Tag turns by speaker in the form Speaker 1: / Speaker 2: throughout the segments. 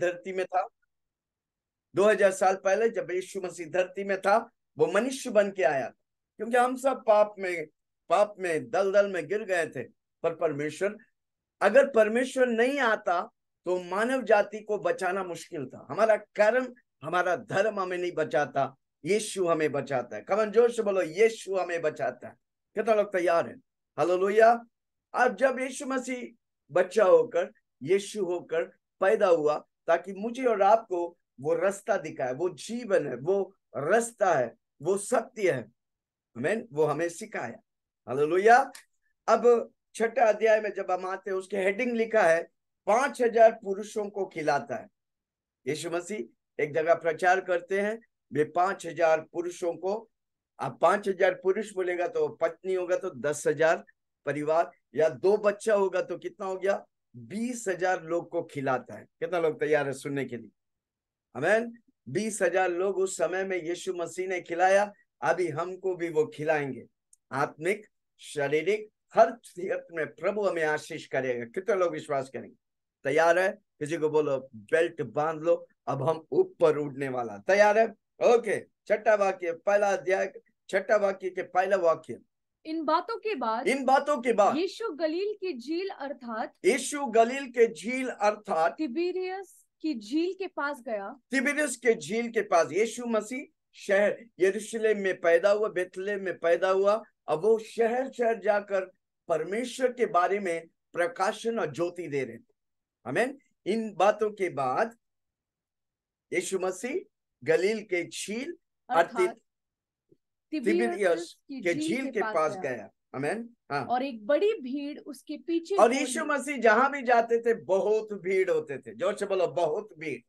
Speaker 1: धरती में था 2000 साल पहले जब यीशु मसीह धरती में था वो मनुष्य बन के आया था क्योंकि हम सब पाप में पाप में दल दल में गिर गए थे पर परमेश्वर अगर परमेश्वर नहीं आता तो मानव जाति को बचाना मुश्किल था हमारा कर्म हमारा धर्म हमें नहीं बचाता यीशु हमें बचाता है कमन जोश से बोलो यीशु हमें बचाता है कितना लोग तैयार है हेलो लोहिया अब जब यीशु मसीह बच्चा होकर यीशु होकर पैदा हुआ ताकि मुझे और आपको वो रास्ता दिखाए वो जीवन है वो रास्ता है वो सत्य है हमें वो हमें सिखाया हालेलुया अब छठा अध्याय में जब हम आते हैं उसके हेडिंग लिखा है पांच हजार पुरुषों को खिलाता है यीशु मसीह एक जगह प्रचार करते हैं वे पांच हजार पुरुषों को आप पांच हजार पुरुष बोलेगा तो पत्नी होगा तो दस हजार परिवार या दो बच्चा होगा तो कितना हो गया बीस हजार लोग को खिलाता है कितना लोग तैयार है सुनने के लिए हमें बीस हजार लोग उस समय में यीशु मसीह ने खिलाया अभी हमको भी वो खिलाएंगे आत्मिक शारीरिक हर क्षेत्र में प्रभु हमें आशीष करेगा कितने लोग विश्वास करेंगे तैयार है किसी को बोलो बेल्ट बांध लो अब हम ऊपर उड़ने वाला तैयार है ओके छठा वाक्य पहला अध्याय छठा वाक्य के पहला वाक्य
Speaker 2: इन बातों के बाद इन बातों
Speaker 1: के बाद यीशु
Speaker 2: गलील की झील अर्थात
Speaker 1: यीशु गलील के झील अर्थात
Speaker 2: तिबेरियस की झील के पास गया
Speaker 1: तिबेरियस के झील के पास यीशु मसीह शहर यरूशलेम में पैदा हुआ बेतले में पैदा हुआ अब वो शहर शहर जाकर परमेश्वर के बारे में प्रकाशन और ज्योति दे रहे थे हमें इन बातों के बाद यीशु मसीह गलील के झील अर्थात
Speaker 2: तिबिरियस के झील के पास गया
Speaker 1: अमेन हाँ और
Speaker 2: एक बड़ी भीड़ उसके पीछे और यीशु
Speaker 1: मसीह जहां भी जाते थे बहुत भीड़ होते थे जोर से बोलो बहुत भीड़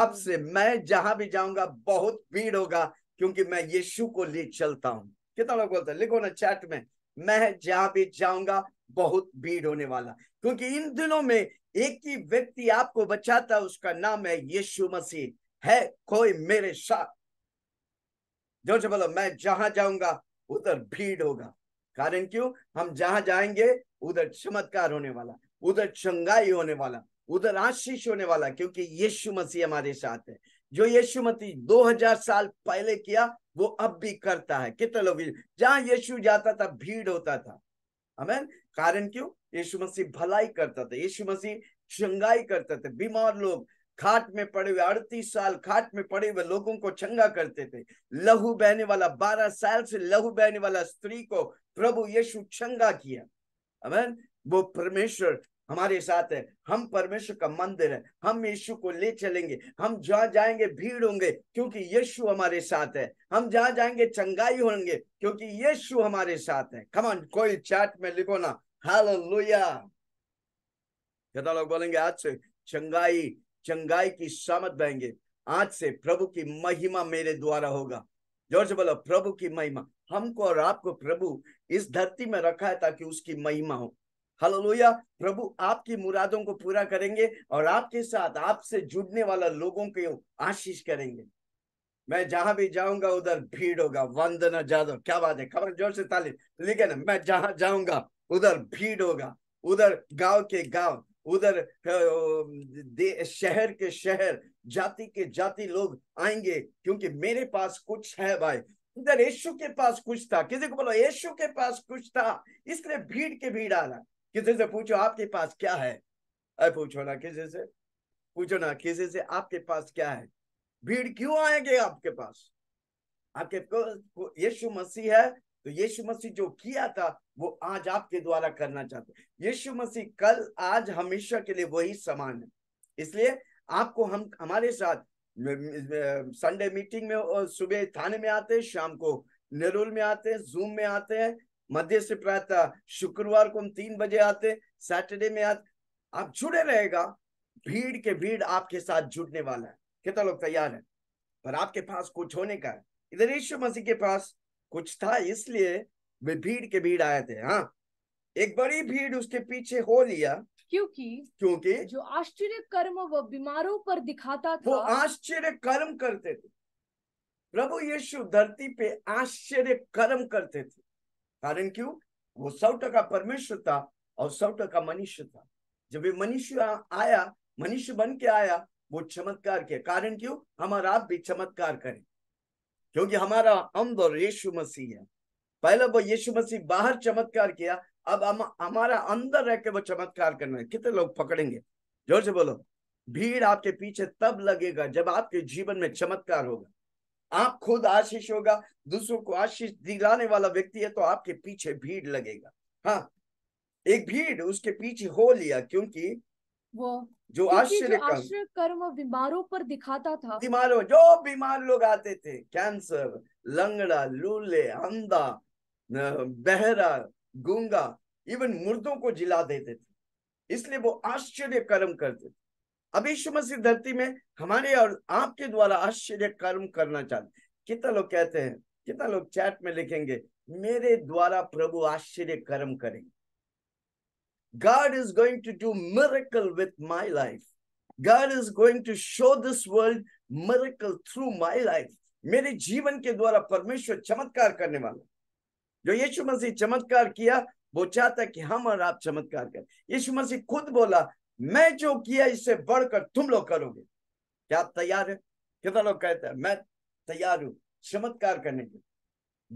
Speaker 1: आपसे मैं जहां भी जाऊंगा बहुत भीड़ होगा क्योंकि मैं यीशु को ले चलता हूँ कितना लोग बोलते हैं लिखो ना चैट में मैं जहां भी जाऊंगा बहुत भीड़ होने वाला क्योंकि इन दिनों में एक ही व्यक्ति आपको बचाता है उसका नाम है यीशु मसीह है कोई मेरे साथ जोर से बोलो मैं जहां जाऊंगा उधर भीड़ होगा कारण क्यों हम जहां जाएंगे उधर चमत्कार होने वाला उधर चंगाई होने वाला उधर आशीष होने वाला क्योंकि यीशु मसीह हमारे साथ है जो यीशु मसीह 2000 साल पहले किया वो अब भी करता है कितने लोग जहां यीशु जाता था भीड़ होता था हमें कारण क्यों यीशु मसीह भलाई करता था यीशु मसीह चंगाई करता था बीमार लोग खाट में पड़े हुए अड़तीस साल खाट में पड़े हुए लोगों को चंगा करते थे लहू बहने वाला बारह साल से लहू बहने वाला स्त्री को प्रभु यीशु चंगा किया अमेन वो परमेश्वर हमारे साथ है हम परमेश्वर का मंदिर है हम यीशु को ले चलेंगे हम जहाँ जाएंगे भीड़ होंगे क्योंकि यीशु हमारे साथ है हम जहाँ जाएंगे चंगाई होंगे क्योंकि यीशु हमारे साथ है कमान कोई चैट में लिखो ना हालेलुया कितना लोग बोलेंगे आज से चंगाई चंगाई की शामत बहेंगे आज से प्रभु की महिमा मेरे द्वारा होगा जोर से बोलो प्रभु की महिमा हमको और आपको प्रभु इस धरती में रखा है ताकि उसकी महिमा हो हलोया प्रभु आपकी मुरादों को पूरा करेंगे और आपके साथ आपसे जुड़ने वाला लोगों के आशीष करेंगे मैं जहां भी जाऊंगा उधर भीड़ होगा वंदना जादव क्या बात है खबर जोर से ताली लेकिन मैं जहां जाऊंगा उधर भीड़ होगा उधर गांव के गांव उधर शहर के शहर जाति के जाति लोग आएंगे क्योंकि मेरे पास कुछ है भाई इधर यीशु के पास कुछ था किसी को बोलो यीशु के पास कुछ था इसलिए भीड़ के भीड़ आ रहा किसी से पूछो आपके पास क्या है अरे पूछो ना किसी से पूछो ना किसी से आपके पास क्या है भीड़ क्यों आएंगे आपके पास आपके यीशु मसीह है तो यीशु मसीह जो किया था वो आज आपके द्वारा करना चाहते यीशु मसीह कल आज हमेशा के लिए वही समान है इसलिए आपको हम हमारे साथ संडे मीटिंग में सुबह थाने में आते हैं शाम को नेरुल में आते हैं जूम में आते हैं मध्य से प्रातः शुक्रवार को हम तीन बजे आते हैं सैटरडे में आते आप जुड़े रहेगा भीड़ के भीड़ आपके साथ जुड़ने वाला है कितना लोग तैयार है पर आपके पास कुछ होने का है इधर यीशु मसीह के पास कुछ था इसलिए वे भीड़ के भीड़ आए थे हाँ एक बड़ी भीड़ उसके पीछे हो लिया
Speaker 2: क्योंकि क्योंकि जो आश्चर्य कर्म वो बीमारों पर दिखाता था वो
Speaker 1: आश्चर्य कर्म करते थे प्रभु यीशु धरती पे आश्चर्य कर्म करते थे कारण क्यों वो सौ टका परमेश्वर था और सौ टका मनुष्य था जब ये मनुष्य आया मनुष्य बन के आया वो चमत्कार के कारण क्यों हमारा आप भी चमत्कार करें क्योंकि हमारा और तो यीशु मसीह है पहले वो यीशु मसीह बाहर चमत्कार किया अब हम हमारा अंदर रह के वो चमत्कार करना है कितने लोग पकड़ेंगे जोर से बोलो भीड़ आपके पीछे तब लगेगा जब आपके जीवन में चमत्कार होगा आप खुद आशीष होगा दूसरों को आशीष दिलाने वाला व्यक्ति है तो आपके पीछे भीड़ लगेगा हाँ एक भीड़ उसके पीछे हो लिया क्योंकि
Speaker 2: वो जो आश्चर्य आश्चर्य कर्म बीमारों पर दिखाता था बीमारों
Speaker 1: जो बीमार लोग आते थे कैंसर लंगड़ा लूले अंधा बहरा गुंगा इवन मुर्दों को जिला देते थे इसलिए वो आश्चर्य कर्म करते थे अभी यीशु मसीह धरती में हमारे और आपके द्वारा आश्चर्य कर्म करना चाहते कितना लोग कहते हैं कितना लोग चैट में लिखेंगे मेरे द्वारा प्रभु आश्चर्य कर्म करेंगे God is going to do miracle with my life. God is going to show this world miracle through my life. मेरे जीवन के द्वारा परमेश्वर चमत्कार करने वाला जो यीशु मसीह चमत्कार किया वो चाहता कि हम और आप चमत्कार करें यीशु मसीह खुद बोला मैं जो किया इससे बढ़कर तुम लोग करोगे क्या आप तैयार है कितना लोग कहते हैं मैं तैयार हूं चमत्कार करने के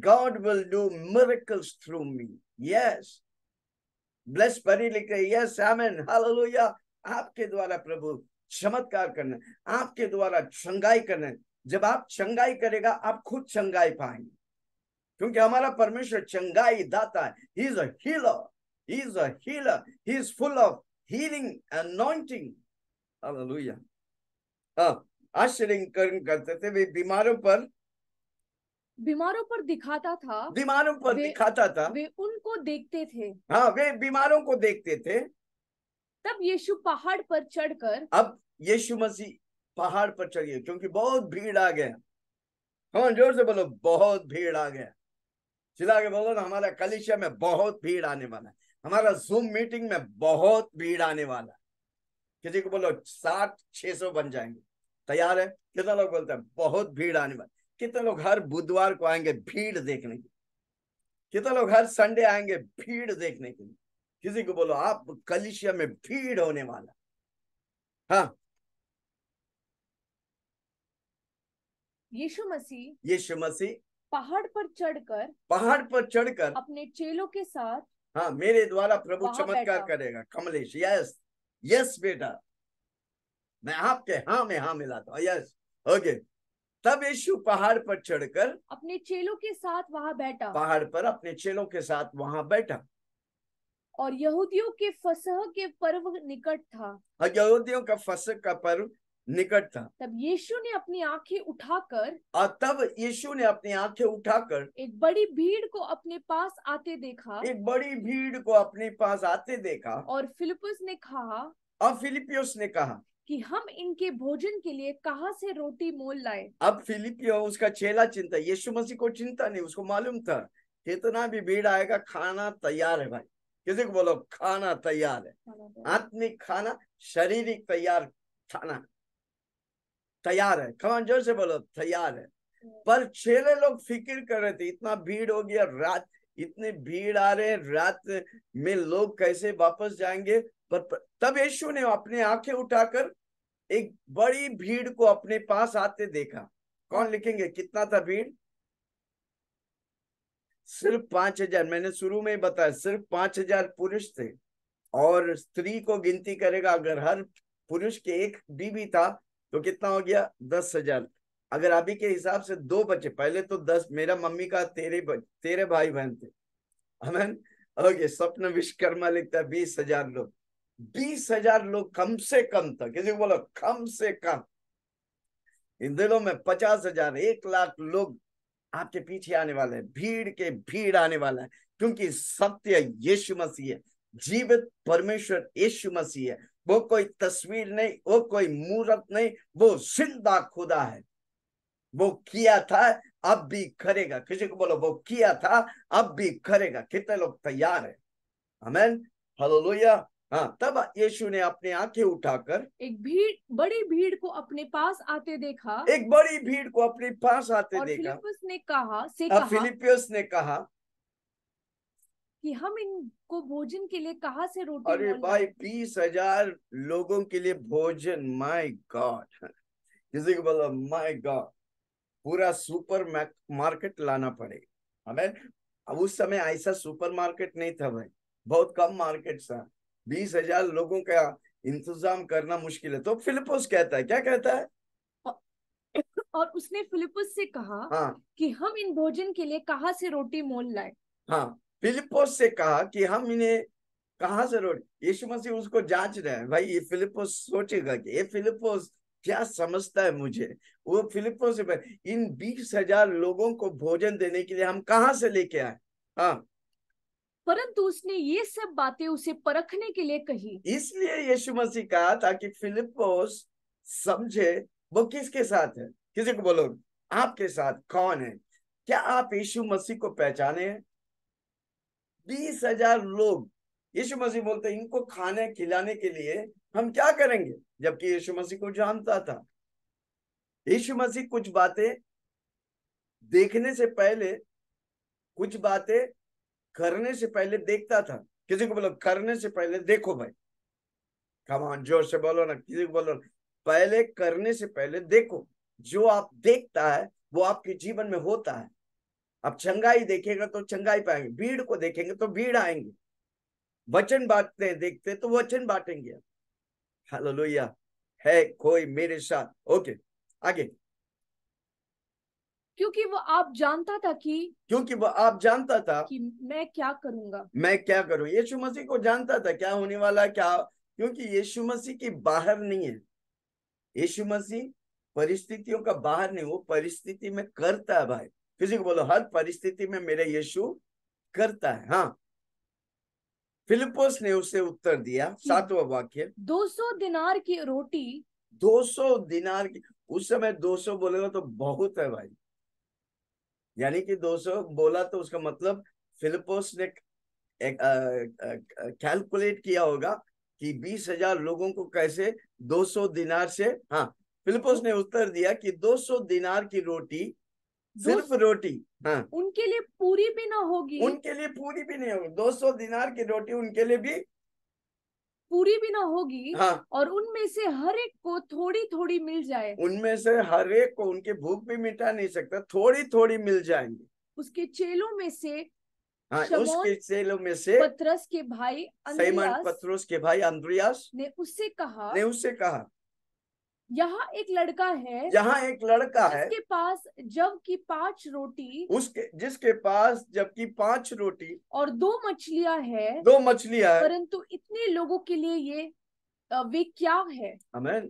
Speaker 1: God will do miracles through me yes bless Pari लिख रही है सैमन हालेलुया आपके द्वारा प्रभु चमत्कार करना आपके द्वारा चंगाई करना जब आप चंगाई करेगा आप खुद चंगाई पाएंगे क्योंकि हमारा परमेश्वर चंगाई दाता है he is a healer he is a healer he is full of healing anointing hallelujah आश्चर्य करते थे वे बीमारों पर
Speaker 2: बीमारों पर दिखाता था बीमारों पर दिखाता था वे उनको देखते थे
Speaker 1: हाँ वे बीमारों को देखते थे
Speaker 2: तब यीशु पहाड़ पर चढ़कर
Speaker 1: अब यीशु मसीह पहाड़ पर चढ़िए क्योंकि बहुत भीड़ आ गया हाँ जोर से बोलो बहुत भीड़ आ गया चिल्ला के बोलो ना हमारा कलिशिया में बहुत भीड़ आने वाला है हमारा जूम मीटिंग में बहुत भीड़ आने वाला है किसी को बोलो सात छह सौ बन जाएंगे तैयार है कितना लोग बोलते हैं बहुत भीड़ आने वाली कितने लोग हर बुधवार को आएंगे भीड़ देखने के कितने लोग हर संडे आएंगे भीड़ देखने के लिए किसी को बोलो आप कलिशिया में भीड़ होने वाला हाँ
Speaker 2: यीशु मसीह
Speaker 1: यीशु मसीह
Speaker 2: पहाड़ पर चढ़कर
Speaker 1: पहाड़ पर चढ़कर
Speaker 2: अपने चेलों के साथ
Speaker 1: हाँ मेरे द्वारा प्रभु चमत्कार करेगा कमलेश यस यस बेटा मैं आपके हाँ में हाँ मिलाता हूँ यस ओके तब यीशु पहाड़ पर चढ़कर
Speaker 2: अपने चेलों के साथ वहां बैठा पहाड़
Speaker 1: पर अपने चेलों के साथ वहां बैठा
Speaker 2: और यहूदियों के फसह के पर्व निकट था और
Speaker 1: हाँ, यहूदियों का फसह का पर्व निकट था
Speaker 2: तब यीशु ने अपनी आंखें उठाकर
Speaker 1: और तब यीशु ने अपनी आंखें उठाकर
Speaker 2: एक बड़ी भीड़ को अपने पास आते देखा एक
Speaker 1: बड़ी भीड़ को अपने पास आते देखा
Speaker 2: और फिलिपस ने कहा
Speaker 1: और फिलिपियस ने कहा
Speaker 2: कि हम इनके भोजन के लिए कहा से रोटी मोल लाए
Speaker 1: अब फिलिपियो उसका चेला चिंता यीशु मसीह को चिंता नहीं उसको मालूम था कितना भी भीड़ आएगा खाना तैयार है भाई किसी को बोलो खाना तैयार है आत्मिक खाना शारीरिक तैयार खाना तैयार है कमान जोर से बोलो तैयार है हम्म। पर चेले लोग फिक्र कर रहे थे इतना भीड़ हो गया रात इतने भीड़ आ रहे रात में लोग कैसे वापस जाएंगे पर तब यीशु ने अपने आंखें उठाकर एक बड़ी भीड़ को अपने पास आते देखा कौन लिखेंगे कितना था भीड़ सिर्फ पांच हजार मैंने शुरू में ही बताया सिर्फ पांच हजार पुरुष थे और स्त्री को गिनती करेगा अगर हर पुरुष के एक बीवी था तो कितना हो गया दस हजार अगर अभी के हिसाब से दो बच्चे पहले तो दस मेरा मम्मी का तेरे तेरे भाई बहन थे हमें ओके स्वप्न विश्वकर्मा लिखता है बीस हजार लोग बीस हजार लोग कम से कम था किसी को बोलो कम से कम इन दिनों में पचास हजार एक लाख लोग आपके पीछे आने वाले हैं भीड़ के भीड़ आने वाला है क्योंकि सत्य यीशु मसीह है जीवित परमेश्वर यीशु मसीह है वो कोई तस्वीर नहीं वो कोई मूर्त नहीं वो जिंदा खुदा है वो किया था अब भी करेगा किसी को बोलो वो किया था अब भी करेगा कितने लोग तैयार है हमें हलोलोया हाँ तब यीशु ने अपने आंखें उठाकर
Speaker 2: एक भीड़ बड़ी भीड़ को अपने पास आते देखा एक
Speaker 1: बड़ी भीड़ को अपने पास आते और देखा फिलिपस
Speaker 2: ने कहा से कहा फिलिपियस ने कहा कि हम इनको भोजन के लिए कहा से रोटी अरे भाई
Speaker 1: बीस हजार लोगों के लिए भोजन माय गॉड किसी को बोला माय गॉड पूरा सुपर मार्केट लाना पड़ेगा हमें उस समय ऐसा सुपर मार्केट नहीं था भाई बहुत कम मार्केट था बीस हजार लोगों का इंतजाम करना मुश्किल है तो फिलिपस कहता है क्या कहता है
Speaker 2: और उसने फिलिपस से कहा हाँ, कि हम इन भोजन के लिए कहा से रोटी मोल लाए
Speaker 1: हाँ फिलिपोस से कहा कि हम इन्हें कहा से रोटी यीशु मसीह उसको जांच रहे हैं भाई ये फिलिपोस सोचेगा कि ये फिलिपोस क्या समझता है मुझे वो फिलिपोस से इन बीस हजार लोगों को भोजन देने के लिए हम कहा से लेके आए हाँ
Speaker 2: परंतु उसने ये सब बातें उसे परखने के लिए कही
Speaker 1: इसलिए यीशु मसीह कहा था कि फिलिपोस समझे वो किसके साथ है किसी को बोलो आपके साथ कौन है क्या आप यीशु मसीह को पहचाने हैं बीस हजार लोग यीशु मसीह बोलते इनको खाने खिलाने के लिए हम क्या करेंगे जबकि यीशु मसीह को जानता था यीशु मसीह कुछ बातें देखने से पहले कुछ बातें करने से पहले देखता था किसी को बोलो करने से पहले देखो भाई कमान जोर से बोलो ना किसी को बोलो ना पहले करने से पहले देखो जो आप देखता है वो आपके जीवन में होता है आप चंगाई देखेगा तो चंगाई पाएंगे भीड़ को देखेंगे तो भीड़ आएंगे वचन बांटते देखते तो वचन बांटेंगे हेलो है कोई मेरे साथ ओके आगे
Speaker 2: क्योंकि वो आप जानता था कि
Speaker 1: क्योंकि वो आप जानता था कि
Speaker 2: मैं क्या करूंगा
Speaker 1: मैं क्या करूं यीशु मसीह को जानता था क्या होने वाला क्या क्योंकि यीशु मसीह की बाहर नहीं है यीशु मसीह परिस्थितियों का बाहर नहीं वो परिस्थिति में करता है भाई किसी को बोलो हर परिस्थिति में मेरे यीशु करता है हाँ फिलिपोस ने उसे उत्तर दिया सातवा वाक्य
Speaker 2: 200 दिनार की रोटी
Speaker 1: 200 दिनार की उस समय 200 बोलेगा तो बहुत है भाई यानी कि दोस्तों बोला तो उसका मतलब फिलिपोस ने कैलकुलेट किया होगा कि बीस हजार लोगों को कैसे 200 दिनार से हाँ फिलिपोस ने उत्तर दिया कि 200 दिनार की रोटी सिर्फ रोटी हाँ
Speaker 2: उनके लिए पूरी भी ना होगी उनके लिए पूरी भी
Speaker 1: नहीं होगी 200 दिनार की रोटी उनके लिए भी
Speaker 2: पूरी भी ना होगी हाँ, और उनमें से हर एक को थोड़ी थोड़ी मिल जाए
Speaker 1: उनमें से हर एक को उनकी भूख भी मिटा नहीं सकता थोड़ी थोड़ी मिल जाएंगे
Speaker 2: उसके चेलों में से हाँ, उसके
Speaker 1: चेलों में से
Speaker 2: पत्रस के भाई पत्रस
Speaker 1: के भाई अंद्रियास
Speaker 2: ने उससे कहा ने
Speaker 1: उससे कहा
Speaker 2: यहाँ एक लड़का है यहाँ एक
Speaker 1: लड़का है उसके
Speaker 2: पास जबकि पांच रोटी उसके
Speaker 1: जिसके पास जबकि पांच रोटी
Speaker 2: और दो मछलियां है दो मछलियां है परंतु इतने लोगों के लिए ये वे क्या है
Speaker 1: हमें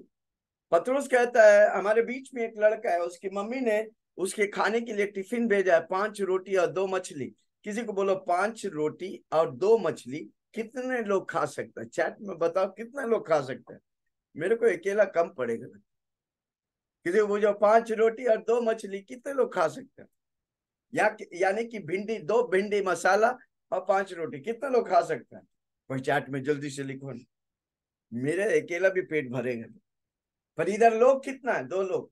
Speaker 1: पतरुस कहता है हमारे बीच में एक लड़का है उसकी मम्मी ने उसके खाने के लिए टिफिन भेजा है पांच रोटी और दो मछली किसी को बोलो पांच रोटी और दो मछली कितने लोग खा सकते हैं चैट में बताओ कितने लोग खा सकते हैं मेरे को अकेला कम पड़ेगा क्योंकि वो जो पांच रोटी और दो मछली कितने लोग खा सकते हैं या यानी कि भिंडी दो भिंडी मसाला और पांच रोटी कितने लोग खा सकते हैं कोई चाट में जल्दी से लिखो ना मेरे अकेला भी पेट भरेगा पर इधर लोग कितना है दो लोग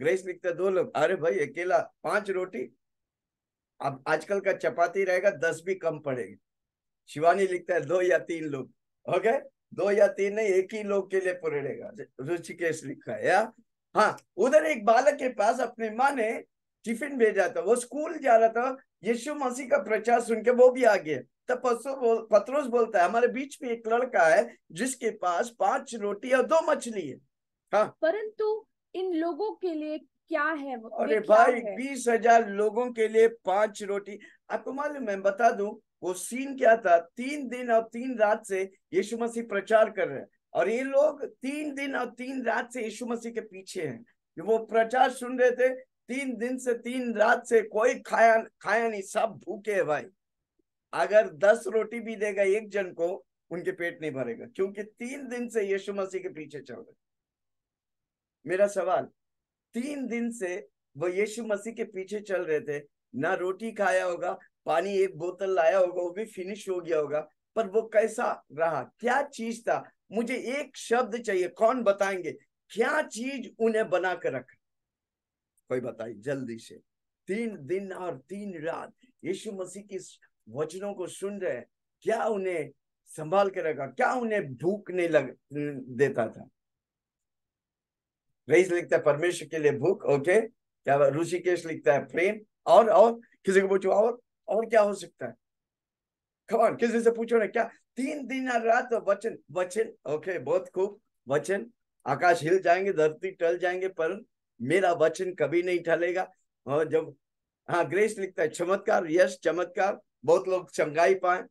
Speaker 1: ग्रेस लिखते दो लोग अरे भाई अकेला पांच रोटी अब आजकल का चपाती रहेगा दस भी कम पड़ेगा शिवानी लिखता है दो या तीन लोग ओके दो या तीन नहीं एक ही लोग के लिए पुरेगा रुचिकेश लिखा है या हाँ उधर एक बालक के पास अपने माँ ने टिफिन भेजा था वो स्कूल जा रहा था यीशु मसीह का प्रचार सुन के वो भी आ गया तब बोल, पत्रोस बोलता है हमारे बीच में एक लड़का है जिसके पास पांच रोटी और दो मछली है हाँ
Speaker 2: परंतु इन लोगों के लिए क्या है अरे भाई बीस
Speaker 1: हजार लोगों के लिए पांच रोटी आपको मालूम है बता दू वो सीन क्या था तीन दिन और तीन रात से यीशु मसीह प्रचार कर रहे हैं और ये लोग तीन दिन और तीन रात से यीशु मसीह के पीछे हैं जो वो प्रचार सुन रहे थे तीन दिन से तीन रात से कोई खाया खाया नहीं सब भूखे है भाई अगर दस रोटी भी देगा एक जन को उनके पेट नहीं भरेगा क्योंकि तीन दिन से यीशु मसीह के पीछे चल रहे मेरा सवाल तीन दिन से वो यीशु मसीह के पीछे चल रहे थे ना रोटी खाया होगा पानी एक बोतल लाया होगा वो भी फिनिश हो गया होगा पर वो कैसा रहा क्या चीज था मुझे एक शब्द चाहिए कौन बताएंगे क्या चीज उन्हें बना कर रख कोई बताइए जल्दी से तीन दिन और तीन रात यीशु मसीह की वचनों को सुन रहे क्या उन्हें संभाल के रखा क्या उन्हें भूख नहीं लग देता था रईस लिखता है परमेश्वर के लिए भूख ओके क्या ऋषिकेश लिखता है प्रेम और और किसी को पूछो और और क्या हो सकता है खबर किसी से पूछो ना क्या तीन दिन रात वचन वचन ओके बहुत खूब वचन आकाश हिल जाएंगे धरती टल जाएंगे पर मेरा वचन कभी नहीं टलेगा और जब हाँ ग्रेस लिखता है चमत्कार यश चमत्कार बहुत लोग चंगाई पाए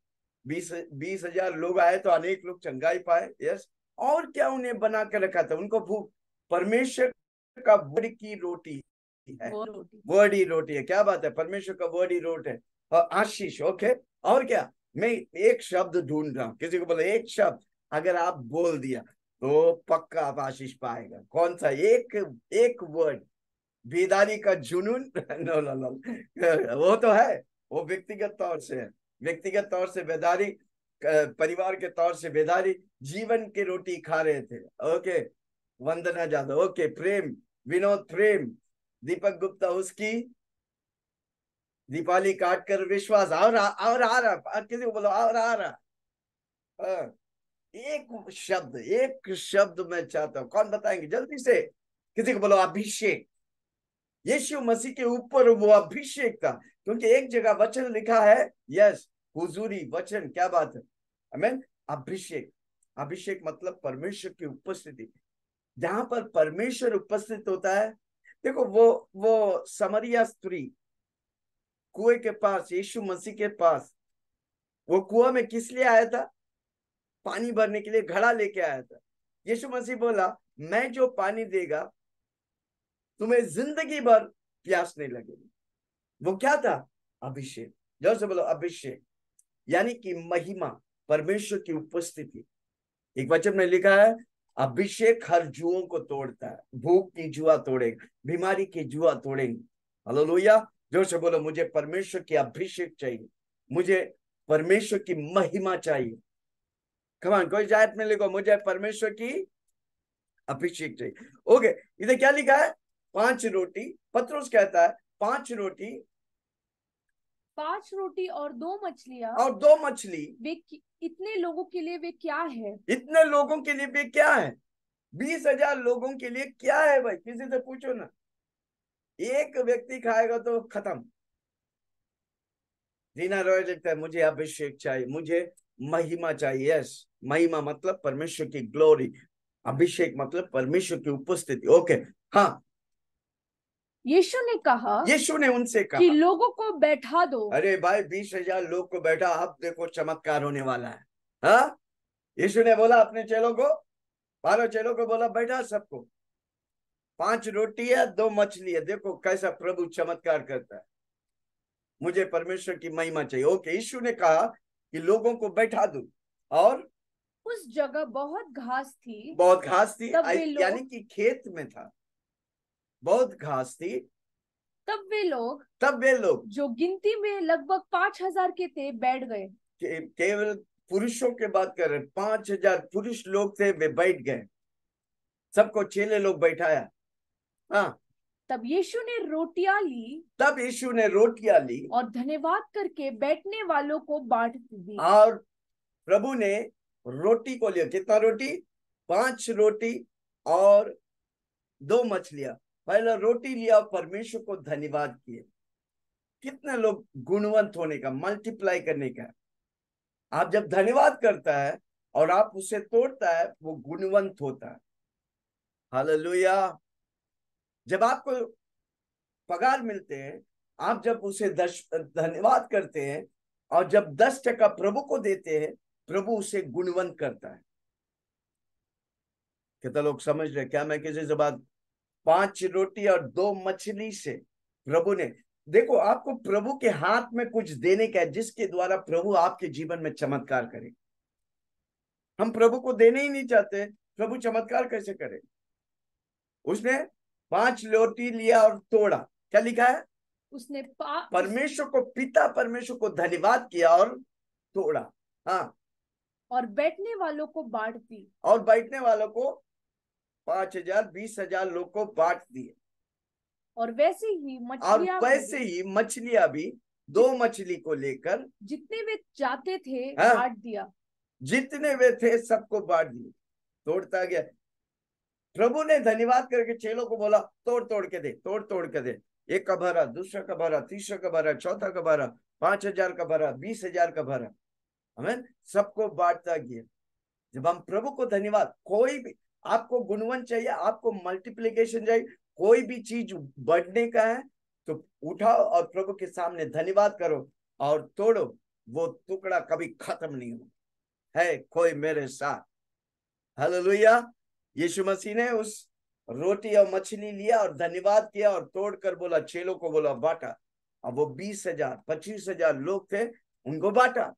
Speaker 1: बीस बीस हजार लोग आए तो अनेक लोग चंगाई पाए यस और क्या उन्हें बना कर रखा था उनको भूख परमेश्वर का बड़ की रोटी है वर्ड ही रोटी है क्या बात है परमेश्वर का वर्ड ही रोट है और आशीष ओके और क्या मैं एक शब्द ढूंढ रहा हूँ किसी को बोला एक शब्द अगर आप बोल दिया तो पक्का आप आशीष पाएगा कौन सा एक एक वर्ड बेदारी का जुनून नो नो नो वो तो है वो व्यक्तिगत तौर से है व्यक्तिगत तौर से बेदारी परिवार के तौर से बेदारी जीवन की रोटी खा रहे थे ओके वंदना जाधव ओके प्रेम विनोद प्रेम दीपक गुप्ता उसकी दीपाली काट कर विश्वास और आ, और आ रहा किसी को बोलो और आ रहा आ, हाँ, एक शब्द एक शब्द मैं चाहता हूं कौन बताएंगे जल्दी से किसी को बोलो अभिषेक यीशु मसीह के ऊपर वो अभिषेक था क्योंकि एक जगह वचन लिखा है यस हुजूरी वचन क्या बात है अमेन अभिषेक अभिषेक मतलब परमेश्वर की उपस्थिति जहां पर परमेश्वर उपस्थित होता है देखो वो वो समरिया स्त्री कुएं के पास यीशु मसीह के पास वो कुआ में किस लिए आया था पानी भरने के लिए घड़ा लेके आया था यीशु मसीह बोला मैं जो पानी देगा तुम्हें जिंदगी भर प्यास नहीं लगेगी वो क्या था अभिषेक जोर से बोलो अभिषेक यानी कि महिमा परमेश्वर की उपस्थिति एक वचन में लिखा है अभिषेक हर जुओं को तोड़ता है भूख की जुआ तोड़ेगा बीमारी की जुआ तोड़ेंगे हलो लोहिया जोर से बोलो मुझे परमेश्वर की अभिषेक चाहिए मुझे परमेश्वर की महिमा चाहिए कमान कोई जायत में लिखो मुझे परमेश्वर की अभिषेक चाहिए ओके इधर क्या लिखा है पांच रोटी पत्रोस कहता है पांच रोटी
Speaker 2: पांच रोटी और दो मछलियाँ और दो मछली वे इतने लोगों के लिए वे क्या है
Speaker 1: इतने लोगों के लिए वे क्या है बीस हजार लोगों के लिए क्या है भाई किसी से पूछो ना एक व्यक्ति खाएगा तो खत्म रीना रॉय लिखता है मुझे अभिषेक चाहिए मुझे महिमा चाहिए यस महिमा मतलब परमेश्वर की ग्लोरी अभिषेक मतलब परमेश्वर की उपस्थिति ओके हाँ
Speaker 2: यीशु ने कहा यीशु ने उनसे कहा कि लोगों को बैठा दो अरे
Speaker 1: भाई बीस हजार लोग को बैठा अब देखो चमत्कार होने वाला है हाँ? यीशु ने बोला अपने चेलों को बारह चेलों को बोला बैठा सबको पांच रोटी है दो मछली है देखो कैसा प्रभु चमत्कार करता है मुझे परमेश्वर की महिमा चाहिए ओके यीशु ने कहा कि लोगों को बैठा दू और
Speaker 2: उस जगह बहुत घास थी बहुत घास थी यानी
Speaker 1: कि खेत में था बहुत घास थी
Speaker 2: तब वे लोग
Speaker 1: तब वे लोग
Speaker 2: जो गिनती में लगभग पांच हजार के थे बैठ गए
Speaker 1: के, केवल पुरुषों के बात कर रहे पांच हजार पुरुष लोग थे वे बैठ गए सबको चेले लोग बैठाया हाँ
Speaker 2: तब यीशु ने रोटियां ली
Speaker 1: तब यीशु ने रोटियां ली
Speaker 2: और धन्यवाद करके बैठने वालों को बांट दी
Speaker 1: और प्रभु ने रोटी को लिया कितना रोटी पांच रोटी और दो मछलियां पहले रोटी लिया और परमेश्वर को धन्यवाद किए कितने लोग गुणवंत होने का मल्टीप्लाई करने का आप जब धन्यवाद करता है और आप उसे तोड़ता है वो गुणवंत होता है हालेलुया जब आपको पगार मिलते हैं आप जब उसे धन्यवाद करते हैं और जब दस टका प्रभु को देते हैं प्रभु उसे गुणवंत करता है कितना लोग समझ रहे क्या मैं किसी से बात पांच रोटी और दो मछली से प्रभु ने देखो आपको प्रभु के हाथ में कुछ देने का है जिसके द्वारा प्रभु आपके जीवन में चमत्कार करे हम प्रभु को देने ही नहीं चाहते प्रभु चमत्कार कैसे करे उसने पांच रोटी लिया और तोड़ा क्या लिखा है
Speaker 2: उसने परमेश्वर
Speaker 1: को पिता परमेश्वर को धन्यवाद किया और तोड़ा हाँ
Speaker 2: और बैठने वालों को बांट दी
Speaker 1: और बैठने वालों को पांच हजार बीस हजार लोग को बांट दिए
Speaker 2: और वैसे ही मछलियां और वैसे ही
Speaker 1: मछलियां भी दो मछली को लेकर
Speaker 2: जितने वे जाते थे हाँ। बांट दिया
Speaker 1: जितने वे थे सबको बांट दिए तोड़ता गया प्रभु ने धन्यवाद करके चेलों को बोला तोड़ तोड़ के दे तोड़ तोड़ के दे एक का भरा दूसरा का भरा तीसरा का भरा चौथा का भरा पांच हजार का भरा बीस हजार का भरा हमें सबको बांटता गया जब हम प्रभु को धन्यवाद कोई भी आपको गुणवन चाहिए आपको मल्टीप्लीकेशन चाहिए कोई भी चीज बढ़ने का है तो उठाओ और प्रभु के सामने धन्यवाद करो और तोड़ो वो टुकड़ा कभी खत्म नहीं हो है कोई मेरे साथ हालेलुया यीशु मसीह ने उस रोटी और मछली लिया और धन्यवाद किया और तोड़कर बोला चेलों को बोला बाटा अब वो बीस हजार पच्चीस हजार लोग थे उनको बाटा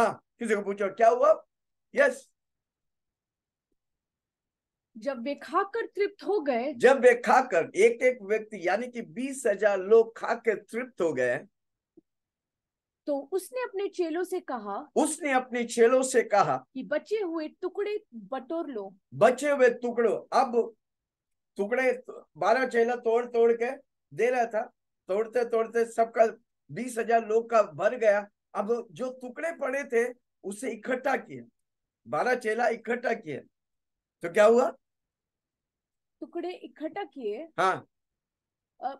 Speaker 1: हाँ किसी को पूछो क्या हुआ यस
Speaker 2: जब वे खाकर तृप्त हो गए जब
Speaker 1: वे खाकर एक एक व्यक्ति यानी कि बीस हजार लोग खाकर तृप्त हो गए
Speaker 2: तो उसने अपने चेलों से कहा
Speaker 1: उसने अपने चेलों से कहा
Speaker 2: कि बचे हुए टुकड़े बटोर लो
Speaker 1: बचे हुए टुकड़ों अब टुकड़े तो, बारह चेला तोड़ तोड़ के दे रहा था तोड़ते तोड़ते सबका बीस हजार लोग का भर गया अब जो टुकड़े पड़े थे उसे इकट्ठा किया बारह चेला इकट्ठा किया तो क्या हुआ
Speaker 2: टुकड़े इकट्ठा किए
Speaker 1: हाँ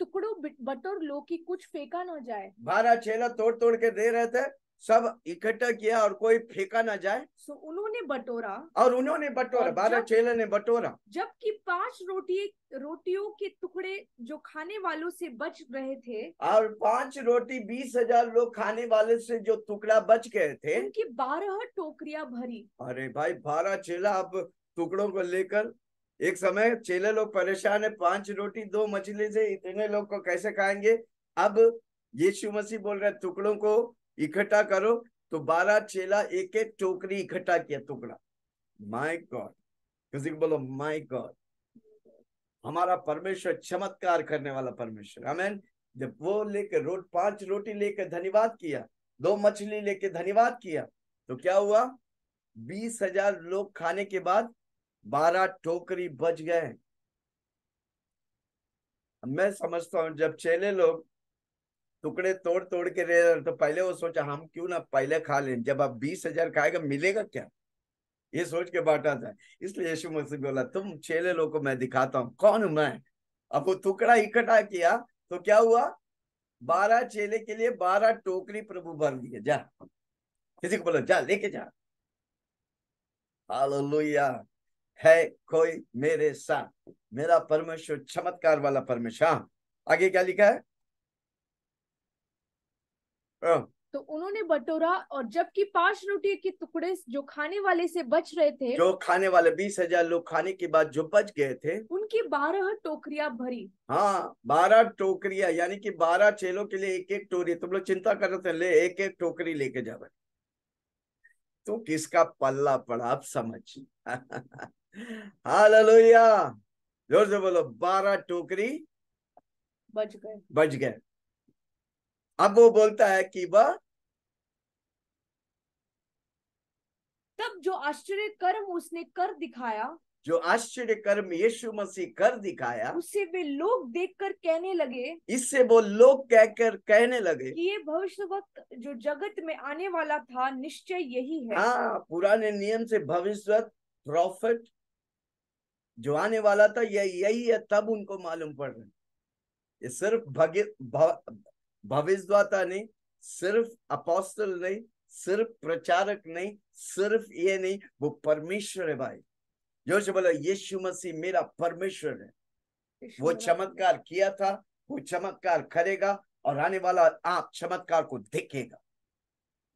Speaker 2: टुकड़ो बटोर लो कि कुछ फेंका ना जाए
Speaker 1: बारह छेला तोड़ तोड़ के दे रहे थे सब इकट्ठा किया और कोई फेंका ना जाए
Speaker 2: सो उन्होंने बटोरा
Speaker 1: और उन्होंने बटोरा बारह चेले ने बटोरा
Speaker 2: जबकि पांच रोटी रोटियों के टुकड़े जो खाने वालों से बच रहे थे
Speaker 1: और पांच रोटी बीस हजार लोग खाने वाले से जो टुकड़ा बच गए थे उनकी
Speaker 2: बारह टोकरिया भरी
Speaker 1: अरे भाई बारह चेला अब टुकड़ों को लेकर एक समय चेले लोग परेशान है पांच रोटी दो मछली से इतने लोग को कैसे खाएंगे अब यीशु मसीह बोल रहे टुकड़ों को इकट्ठा करो तो बारह चेला एक एक टोकरी इकट्ठा किया टुकड़ा माय गॉड किसी को बोलो माय गॉड हमारा परमेश्वर चमत्कार करने वाला परमेश्वर हमें जब वो लेकर रोट पांच रोटी लेकर धन्यवाद किया दो मछली लेके धन्यवाद किया तो क्या हुआ बीस हजार लोग खाने के बाद बारह टोकरी बच गए मैं समझता हूं जब चेले लोग टुकड़े तोड़ तोड़ के रहे तो पहले वो सोचा हम क्यों ना पहले खा लें जब आप बीस हजार खाएगा मिलेगा क्या ये सोच के बांटा था इसलिए यशु मसीह बोला तुम चेले लोग को मैं दिखाता हूँ कौन हूं मैं अब वो टुकड़ा इकट्ठा किया तो क्या हुआ बारह चेले के लिए बारह टोकरी प्रभु भर दिए जा किसी को बोला जा लेके जा हालेलुया है कोई मेरे साथ मेरा परमेश्वर चमत्कार वाला परमेश्वर आगे क्या लिखा है
Speaker 2: तो उन्होंने बटोरा और जबकि पांच रोटी के टुकड़े जो खाने वाले से बच रहे थे जो
Speaker 1: खाने वाले बीस हजार लोग खाने के बाद जो बच गए थे
Speaker 2: उनकी बारह टोकरिया भरी
Speaker 1: हाँ बारह टोकरिया यानी कि बारह चेलों के लिए एक एक टोकरी तुम लोग चिंता कर रहे थे ले एक एक टोकरी लेके जा तो किसका पल्ला पड़ा आप समझ हालेलुया जोर से बोलो बारह टोकरी बच गए बच गए अब वो बोलता है कि वह
Speaker 2: तब जो आश्चर्य कर्म उसने कर दिखाया
Speaker 1: जो आश्चर्य कर्म यीशु मसीह कर दिखाया
Speaker 2: उसे वे लोग देखकर कहने लगे
Speaker 1: इससे वो लोग कहकर कहने लगे कि
Speaker 2: ये भविष्य वक्त जो जगत में आने वाला था निश्चय यही है हाँ
Speaker 1: पुराने नियम से भविष्य प्रॉफिट जो आने वाला था यह यही है तब उनको मालूम पड़ रहा है ये सिर्फ भविष्यवाता नहीं सिर्फ अपोस्टल नहीं सिर्फ प्रचारक नहीं सिर्फ ये नहीं वो परमेश्वर है भाई जो जो बोला यीशु मसीह मेरा परमेश्वर है वो चमत्कार किया था वो चमत्कार करेगा और आने वाला आप चमत्कार को देखेगा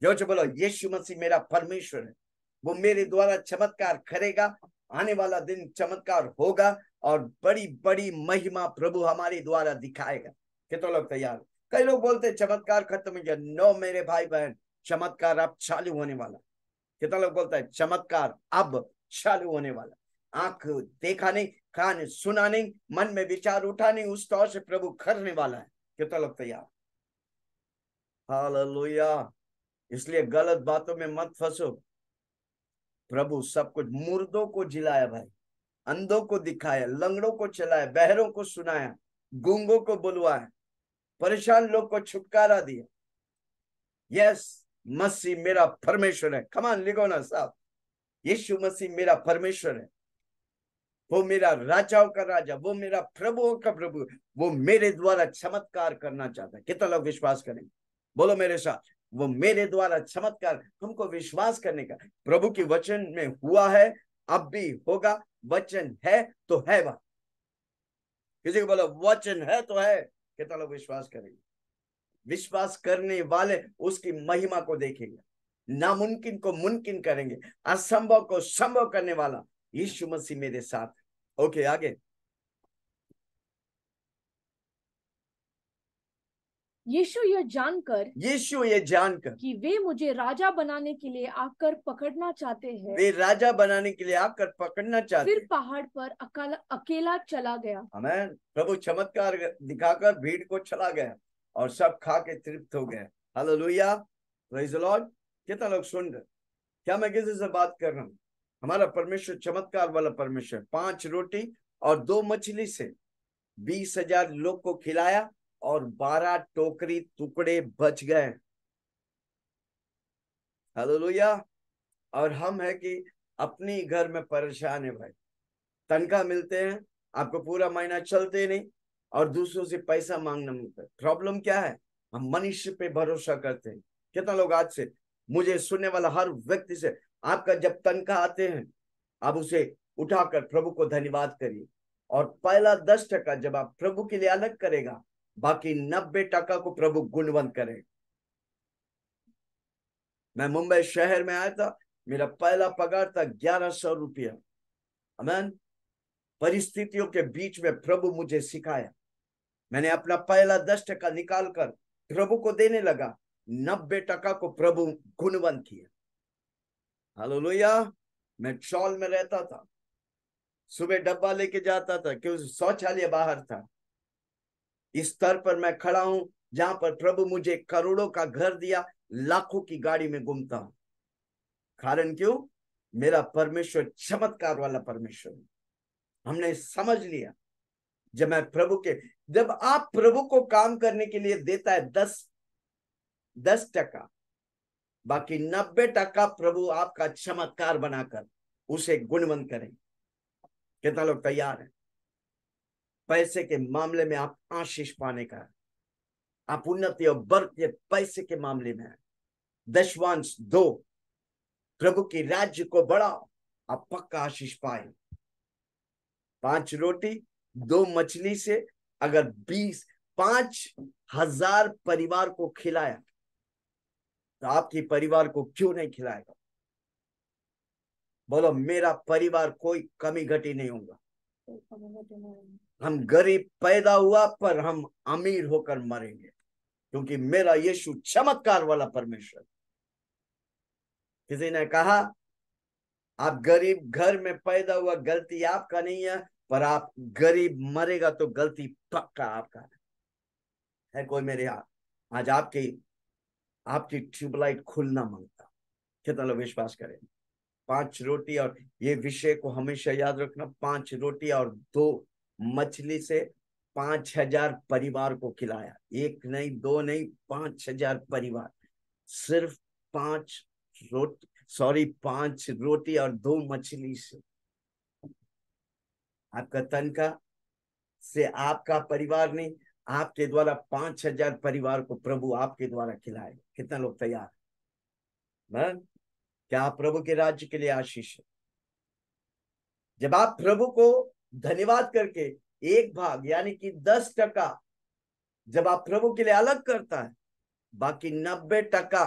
Speaker 1: जो जो बोलो यीशु मसीह मेरा परमेश्वर है वो मेरे द्वारा चमत्कार करेगा आने वाला दिन चमत्कार होगा और बड़ी बड़ी महिमा प्रभु हमारे द्वारा दिखाएगा कितने लोग तैयार कई लोग बोलते चमत्कार खत्म हो गया नो मेरे भाई बहन चमत्कार अब चालू होने वाला कितना लोग बोलता है चमत्कार अब चालू होने वाला आंख देखा नहीं कान सुना नहीं मन में विचार उठा नहीं उस तौर से प्रभु करने वाला है कितना लोग तैयार हालेलुया इसलिए गलत बातों में मत फंसो प्रभु सब कुछ मुर्दों को जिलाया भाई अंधों को दिखाया लंगड़ों को चलाया बहरों को सुनाया गूंगों को बुलवाया परेशान लोग को छुटकारा दिया यस मसीह मेरा परमेश्वर है कमान लिखो ना साहब यीशु मसीह मेरा परमेश्वर है वो मेरा राजाओं का राजा वो मेरा प्रभुओं का प्रभु वो मेरे द्वारा चमत्कार करना चाहता है कितना लोग विश्वास करेंगे बोलो मेरे साथ वो मेरे द्वारा चमत्कार हमको विश्वास करने का प्रभु के वचन में हुआ है अब भी होगा वचन है तो है वह किसी को बोला वचन है तो है कितना लोग विश्वास करेंगे विश्वास करने वाले उसकी महिमा को देखेंगे नामुमकिन को मुमकिन करेंगे असंभव को संभव करने वाला यीशु मसीह मेरे साथ ओके आगे
Speaker 2: यीशु ये जानकर
Speaker 1: यीशु ये जानकर
Speaker 2: कि वे मुझे राजा बनाने के लिए आकर पकड़ना चाहते हैं वे
Speaker 1: राजा बनाने के लिए आकर पकड़ना चाहते
Speaker 2: फिर पहाड़ पर अकेला अकेला चला गया
Speaker 1: हमें प्रभु चमत्कार दिखाकर भीड़ को चला गया और सब खा के तृप्त हो गए हेलो लोहिया कितना लोग सुन रहे क्या मैं किसी से बात कर रहा हूँ हमारा परमेश्वर चमत्कार वाला परमेश्वर पांच रोटी और दो मछली से बीस हजार लोग को खिलाया और बारह टोकरी टुकड़े बच गए लोहिया और हम है कि अपने घर में परेशान है भाई तनख्वाह मिलते हैं आपको पूरा महीना चलते नहीं और दूसरों से पैसा मांगना मिलता है प्रॉब्लम क्या है हम मनुष्य पे भरोसा करते हैं कितना लोग आज से मुझे सुनने वाला हर व्यक्ति से आपका जब तनख्वाह आते हैं आप उसे उठाकर प्रभु को धन्यवाद करिए और पहला दस टका जब आप प्रभु के लिए अलग करेगा बाकी नब्बे टका को प्रभु गुणवंत करे मैं मुंबई शहर में आया था मेरा पहला पगार था ग्यारह सौ रुपया परिस्थितियों के बीच में प्रभु मुझे सिखाया मैंने अपना पहला दस टका निकाल कर प्रभु को देने लगा नब्बे टका को प्रभु गुणवंत किया हेलो लोहिया मैं चौल में रहता था सुबह डब्बा लेके जाता था क्योंकि शौचालय बाहर था इस स्तर पर मैं खड़ा हूं जहां पर प्रभु मुझे करोड़ों का घर दिया लाखों की गाड़ी में घूमता हूं कारण क्यों मेरा परमेश्वर चमत्कार वाला परमेश्वर है हमने समझ लिया जब मैं प्रभु के जब आप प्रभु को काम करने के लिए देता है दस दस टका बाकी नब्बे टका प्रभु आपका चमत्कार बनाकर उसे गुणवंत करें कितना लोग तैयार है पैसे के मामले में आप आशीष पाने का आप उन्नति और बर्त के पैसे के मामले में दशवांश दो प्रभु के राज्य को बढ़ाओ आप पक्का आशीष पाए पांच रोटी दो मछली से अगर बीस पांच हजार परिवार को खिलाया तो आपके परिवार को क्यों नहीं खिलाएगा बोलो मेरा परिवार कोई कमी घटी नहीं होगा हम गरीब पैदा हुआ पर हम अमीर होकर मरेंगे क्योंकि मेरा यीशु चमत्कार वाला परमेश्वर किसी ने कहा आप गरीब घर में पैदा हुआ गलती आपका नहीं है पर आप गरीब मरेगा तो गलती पक्का आपका है, है कोई मेरे यहाँ आज आपकी आपकी ट्यूबलाइट खुलना मांगता कितना लोग विश्वास करेंगे पांच रोटी और ये विषय को हमेशा याद रखना पांच रोटी और दो मछली से पांच हजार परिवार को खिलाया एक नहीं दो नहीं पांच हजार परिवार सिर्फ पांच रोटी सॉरी पांच रोटी और दो मछली से आपका तन का से आपका परिवार नहीं आपके द्वारा पांच हजार परिवार को प्रभु आपके द्वारा खिलाए कितना लोग तैयार क्या आप प्रभु के राज्य के लिए आशीष है जब आप प्रभु को धन्यवाद करके एक भाग यानी कि दस टका जब आप प्रभु के लिए अलग करता है बाकी नब्बे टका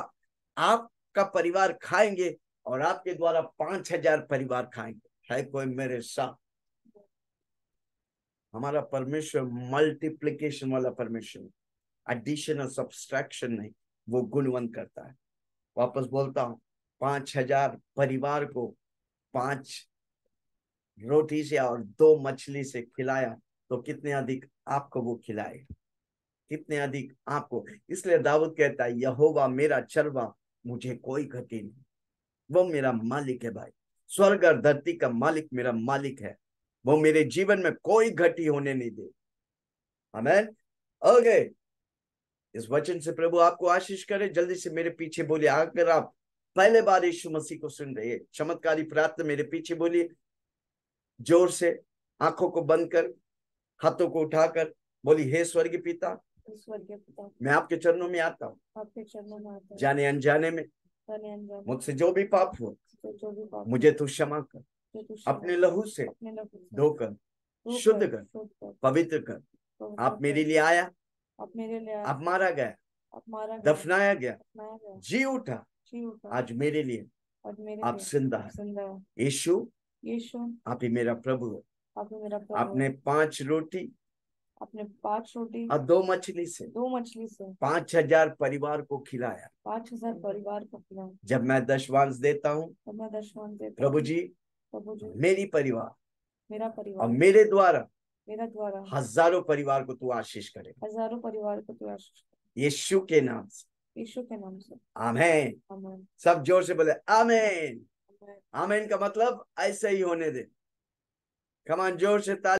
Speaker 1: आपका परिवार खाएंगे और आपके द्वारा पांच हजार परिवार खाएंगे है कोई मेरे साथ हमारा परमेश्वर मल्टीप्लीकेशन वाला परमेश्वर एडिशनल सब्सट्रैक्शन नहीं वो गुणवन करता है वापस बोलता हूं पांच हजार परिवार को पांच रोटी से और दो मछली से खिलाया तो कितने अधिक आपको वो खिलाए कितने अधिक आपको इसलिए दाऊद कहता है यहोवा मेरा चरवा मुझे कोई घटी नहीं वो मेरा मालिक है भाई स्वर्ग और धरती का मालिक मेरा मालिक है वो मेरे जीवन में कोई घटी होने नहीं दे हमें ओके इस वचन से प्रभु आपको आशीष करे जल्दी से मेरे पीछे बोले अगर आप पहले बार यीशु मसीह को सुन रहे चमत्कारी प्रार्थना मेरे पीछे बोलिए जोर से आंखों को बंद कर हाथों को उठाकर बोली हे स्वर्गीय पिता
Speaker 2: मैं
Speaker 1: आपके चरणों में आता
Speaker 2: हूँ जाने अनजाने में मुझसे
Speaker 1: जो भी पाप हो मुझे तू क्षमा
Speaker 2: कर अपने
Speaker 1: लहू से धोकर शुद्ध कर पवित्र कर आप मेरे लिए आया
Speaker 2: आप मारा गया दफनाया गया जी उठा आज मेरे लिए आप जिंदा यीशु यीशु आप
Speaker 1: ही मेरा प्रभु है आपने पांच रोटी
Speaker 2: अपने पांच रोटी और
Speaker 1: दो मछली से दो मछली से पाँच हजार परिवार को खिलाया
Speaker 2: पांच हजार परिवार को खिलाया
Speaker 1: जब मैं दशवांश देता हूँ
Speaker 2: दशवांश प्रभु जी प्रभु जी
Speaker 1: मेरी परिवार
Speaker 2: मेरा परिवार और मेरे द्वारा मेरा द्वारा
Speaker 1: हजारों परिवार को तू आशीष करे
Speaker 2: हजारों परिवार को तू आशीष
Speaker 1: यीशु के नाम से
Speaker 2: के नाम से
Speaker 1: आमेन सब जोर से बोले आमेन आमेन का मतलब ऐसे ही होने दे कमान जोर से